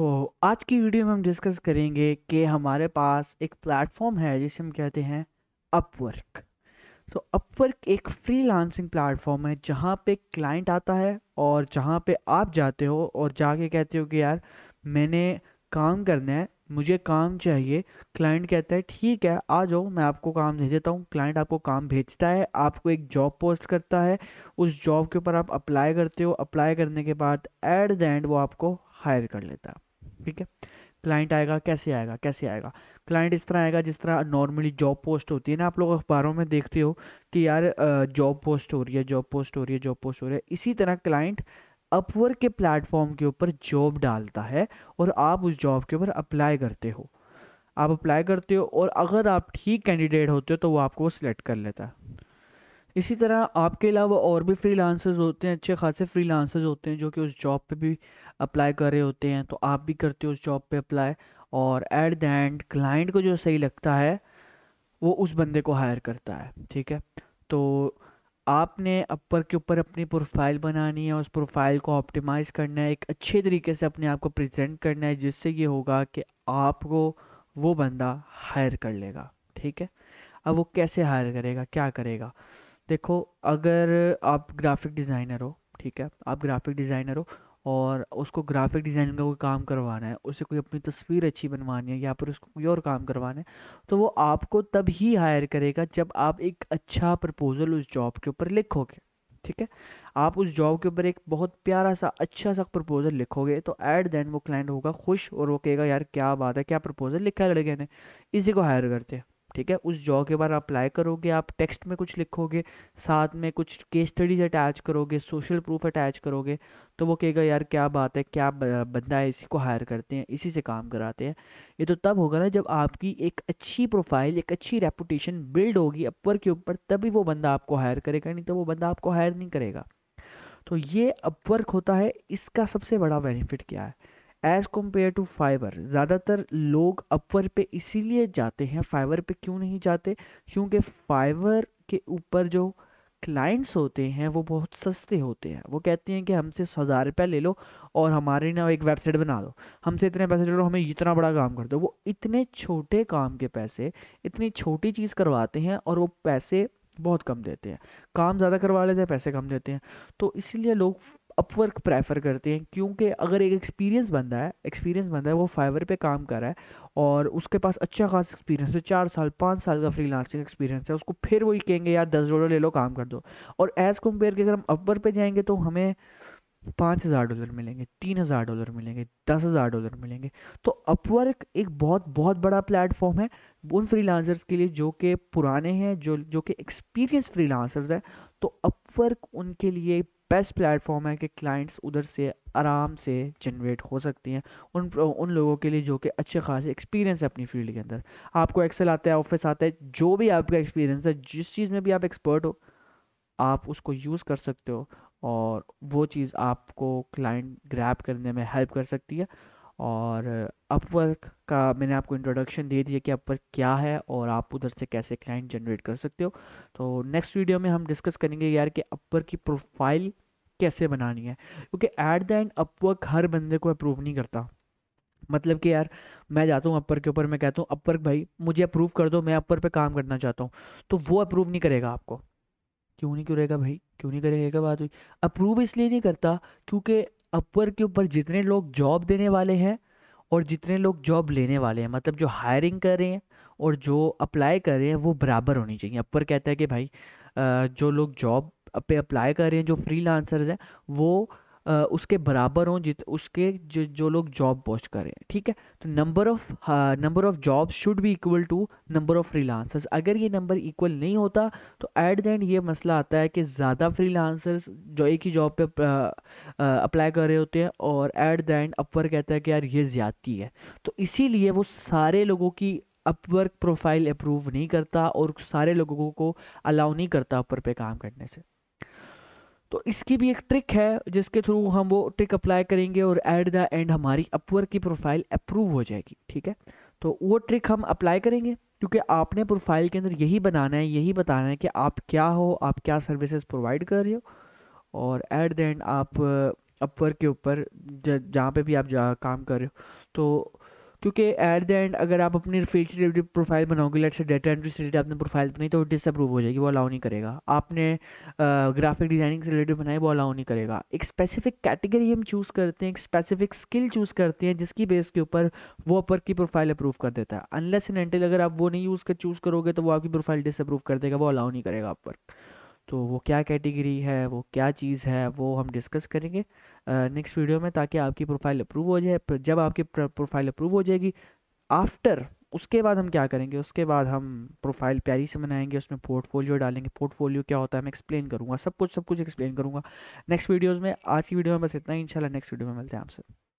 तो आज की वीडियो में हम डिस्कस करेंगे कि हमारे पास एक प्लेटफॉर्म है जिसे हम कहते हैं अपवर्क तो अपवर्क एक फ्रीलांसिंग प्लेटफॉर्म है जहाँ पे क्लाइंट आता है और जहाँ पे आप जाते हो और जाके कहते हो कि यार मैंने काम करना है मुझे काम चाहिए क्लाइंट कहता है ठीक है आ जाओ मैं आपको काम दे देता हूँ क्लाइंट आपको काम भेजता है आपको एक जॉब पोस्ट करता है उस जॉब के ऊपर आप अप्लाई करते हो अप्लाई करने के बाद एट द एंड वो आपको हायर कर लेता है ठीक है क्लाइंट आएगा कैसे आएगा कैसे आएगा क्लाइंट इस तरह आएगा जिस तरह नॉर्मली जॉब पोस्ट होती है ना आप लोग अखबारों में देखते हो कि यार जॉब पोस्ट हो रही है जॉब पोस्ट हो रही है जॉब पोस्ट हो रही है इसी तरह क्लाइंट अपवर के प्लेटफॉर्म के ऊपर जॉब डालता है और आप उस जॉब के ऊपर अप्लाई करते हो आप अप्लाई करते हो और अगर आप ठीक कैंडिडेट होते हो तो वो आपको सिलेक्ट कर लेता है इसी तरह आपके अलावा और भी फ्री होते हैं अच्छे खासे फ्री होते हैं जो कि उस जॉब पे भी अप्लाई कर रहे होते हैं तो आप भी करते हो उस जॉब पे अप्लाई और एट द एंड क्लाइंट को जो सही लगता है वो उस बंदे को हायर करता है ठीक है तो आपने अपर के ऊपर अपनी प्रोफाइल बनानी है उस प्रोफाइल को ऑप्टिमाइज़ करना है एक अच्छे तरीके से अपने आप को प्रेजेंट करना है जिससे ये होगा कि आपको वो बंदा हायर कर लेगा ठीक है अब वो कैसे हायर करेगा क्या करेगा देखो अगर आप ग्राफिक डिज़ाइनर हो ठीक है आप ग्राफिक डिज़ाइनर हो और उसको ग्राफिक डिज़ाइन का कोई काम करवाना है उसे कोई अपनी तस्वीर अच्छी बनवानी है या फिर उसको कोई और काम करवाना है तो वो आपको तब ही हायर करेगा जब आप एक अच्छा प्रपोज़ल उस जॉब के ऊपर लिखोगे ठीक है आप उस जॉब के ऊपर एक बहुत प्यारा सा अच्छा सा प्रपोजल लिखोगे तो ऐट दैन वो क्लाइंट होगा खुश और वो कहेगा यार क्या बात है क्या प्रपोजल लिखा है लड़के ने इसी को हायर करते हैं ठीक है उस जॉब के बार अप्लाई करोगे आप टेक्स्ट में कुछ लिखोगे साथ में कुछ केस स्टडीज अटैच करोगे सोशल प्रूफ अटैच करोगे तो वो कहेगा यार क्या बात है क्या बंदा है इसी को हायर करते हैं इसी से काम कराते हैं ये तो तब होगा ना जब आपकी एक अच्छी प्रोफाइल एक अच्छी रेपुटेशन बिल्ड होगी अपर के ऊपर तभी वो बंदा आपको हायर करेगा नहीं तो वो बंदा आपको हायर नहीं करेगा तो ये अपवर्क होता है इसका सबसे बड़ा बेनिफिट क्या है एज़ कम्पेयर टू फाइबर ज़्यादातर लोग अपवर पे इसीलिए जाते हैं फाइबर पे क्यों नहीं जाते क्योंकि फाइबर के ऊपर जो क्लाइंट्स होते हैं वो बहुत सस्ते होते हैं वो कहती हैं कि हमसे हज़ार रुपया ले लो और हमारे ना एक वेबसाइट बना दो हमसे इतने पैसे ले लो हमें इतना बड़ा काम कर दो वो इतने छोटे काम के पैसे इतनी छोटी चीज़ करवाते हैं और वो पैसे बहुत कम देते हैं काम ज़्यादा करवा लेते हैं पैसे कम देते हैं तो इसीलिए लोग अपवर्क प्रेफर करते हैं क्योंकि अगर एक एक्सपीरियंस बंदा है एक्सपीरियंस बंदा है वो फाइवर पे काम कर रहा है और उसके पास अच्छा खास एक्सपीरियंस है तो चार साल पाँच साल का फ्रीलांसिंग एक्सपीरियंस है उसको फिर वही कहेंगे यार दस डॉलर ले लो काम कर दो और एज़ कम्पेयर के अगर हम अपवर पे जाएंगे तो हमें पाँच हज़ार डॉलर मिलेंगे तीन हज़ार डॉलर मिलेंगे दस हज़ार डॉलर मिलेंगे तो अपवर्क एक बहुत बहुत बड़ा प्लेटफॉर्म है उन फ्रीलांसर्स के लिए जो कि पुराने हैं जो जो कि एक्सपीरियंस फ्रीलांसर्स हैं तो अपवर्क उनके लिए बेस्ट प्लेटफॉर्म है कि क्लाइंट्स उधर से आराम से जनरेट हो सकती हैं उन उन लोगों के लिए जो कि अच्छे खासे एक्सपीरियंस है अपनी फील्ड के अंदर आपको एक्सेल आता है ऑफिस आता है जो भी आपका एक्सपीरियंस है जिस चीज़ में भी आप एक्सपर्ट हो आप उसको यूज़ कर सकते हो और वो चीज़ आपको क्लाइंट ग्रैप करने में हेल्प कर सकती है और अपवर्क का मैंने आपको इंट्रोडक्शन दे दिया कि अपवर्क क्या है और आप उधर से कैसे क्लाइंट जनरेट कर सकते हो तो नेक्स्ट वीडियो में हम डिस्कस करेंगे यार कि अपवर्क की प्रोफाइल कैसे बनानी है क्योंकि एट द एंड अपवर्क हर बंदे को अप्रूव नहीं करता मतलब कि यार मैं जाता हूँ अपर के ऊपर मैं कहता हूँ अपर भाई मुझे अप्रूव कर दो मैं अपर पे काम करना चाहता हूँ तो वो अप्रूव नहीं करेगा आपको क्यों नहीं करेगा भाई क्यों नहीं करेगा बात हुई अप्रूव इसलिए नहीं करता क्योंकि अपवर के ऊपर जितने लोग जॉब देने वाले हैं और जितने लोग जॉब लेने वाले हैं मतलब जो हायरिंग कर रहे हैं और जो अप्लाई कर रहे हैं वो बराबर होनी चाहिए अपर कहता है कि भाई जो लोग जॉब पे अप्लाई कर रहे हैं जो फ्री हैं वो उसके बराबर हों जित उसके जो जो लोग जॉब पोस्ट करें ठीक है तो number of number of job should भी equal to number of freelancers अगर ये नंबर इक्वल नहीं होता तो एट द एंड ये मसला आता है कि ज़्यादा फ्रीलांसर्स जो एक ही जॉब पे अप्लाई कर रहे होते हैं और एट द एंड अपवर कहता है कि यार ये ज़्यादती है तो इसीलिए वो सारे लोगों की अपवर्क प्रोफाइल अप्रूव नहीं करता और सारे लोगों को अलाउ नहीं करता अपर पे काम करने से तो इसकी भी एक ट्रिक है जिसके थ्रू हम वो ट्रिक अप्लाई करेंगे और एट द एंड हमारी अपवर की प्रोफाइल अप्रूव हो जाएगी ठीक है तो वो ट्रिक हम अप्लाई करेंगे क्योंकि आपने प्रोफाइल के अंदर यही बनाना है यही बताना है कि आप क्या हो आप क्या सर्विसेज प्रोवाइड कर रहे हो और एट द एंड आप अपवर uh, के ऊपर जहाँ पे भी आप जा काम कर रहे हो तो क्योंकि एट द एंड अगर आप अपनी फील्ड से रिलेटेड प्रोफाइल बनाओगे लेट से डेटा एंट्री से रिलेटेड आपने प्रोफाइल बनाई तो वो डिसअप्रूव हो जाएगी वो अलाउ नहीं करेगा आपने ग्राफिक डिज़ाइनिंग से रिलेटेड बनाई वो अलाउ नहीं करेगा एक स्पेसिफिक कैटेगरी हम चूज़ करते हैं एक स्पेसिफिक स्किल चूज़ करते हैं जिसकी बेस के ऊपर वो अपर की प्रोफाइल अप्रूव कर देता है अनलेस एंड अगर आप वो नहीं यूज़ कर चूज़ करोगे तो वो आपकी प्रोफाइल डिसअप्रूव कर देगा वो अलाउ नहीं करेगा आप तो वो क्या कैटेगरी है वो क्या चीज़ है वो हम डिस्कस करेंगे नेक्स्ट वीडियो में ताकि आपकी प्रोफाइल अप्रूव हो जाए जब आपकी प्रोफाइल अप्रूव हो जाएगी आफ्टर उसके बाद हम क्या करेंगे उसके बाद हम प्रोफाइल प्यारी से बनाएंगे उसमें पोर्टफोलियो डालेंगे पोर्टफोलियो क्या होता है मैं एक्सप्लेन करूँगा सब कुछ सब कुछ एक्सप्लेन करूँगा नेक्स्ट वीडियोज़ में आज की वीडियो में बस इतना ही इंशाल्लाह नेक्स्ट वीडियो में मिलते हैं आपसे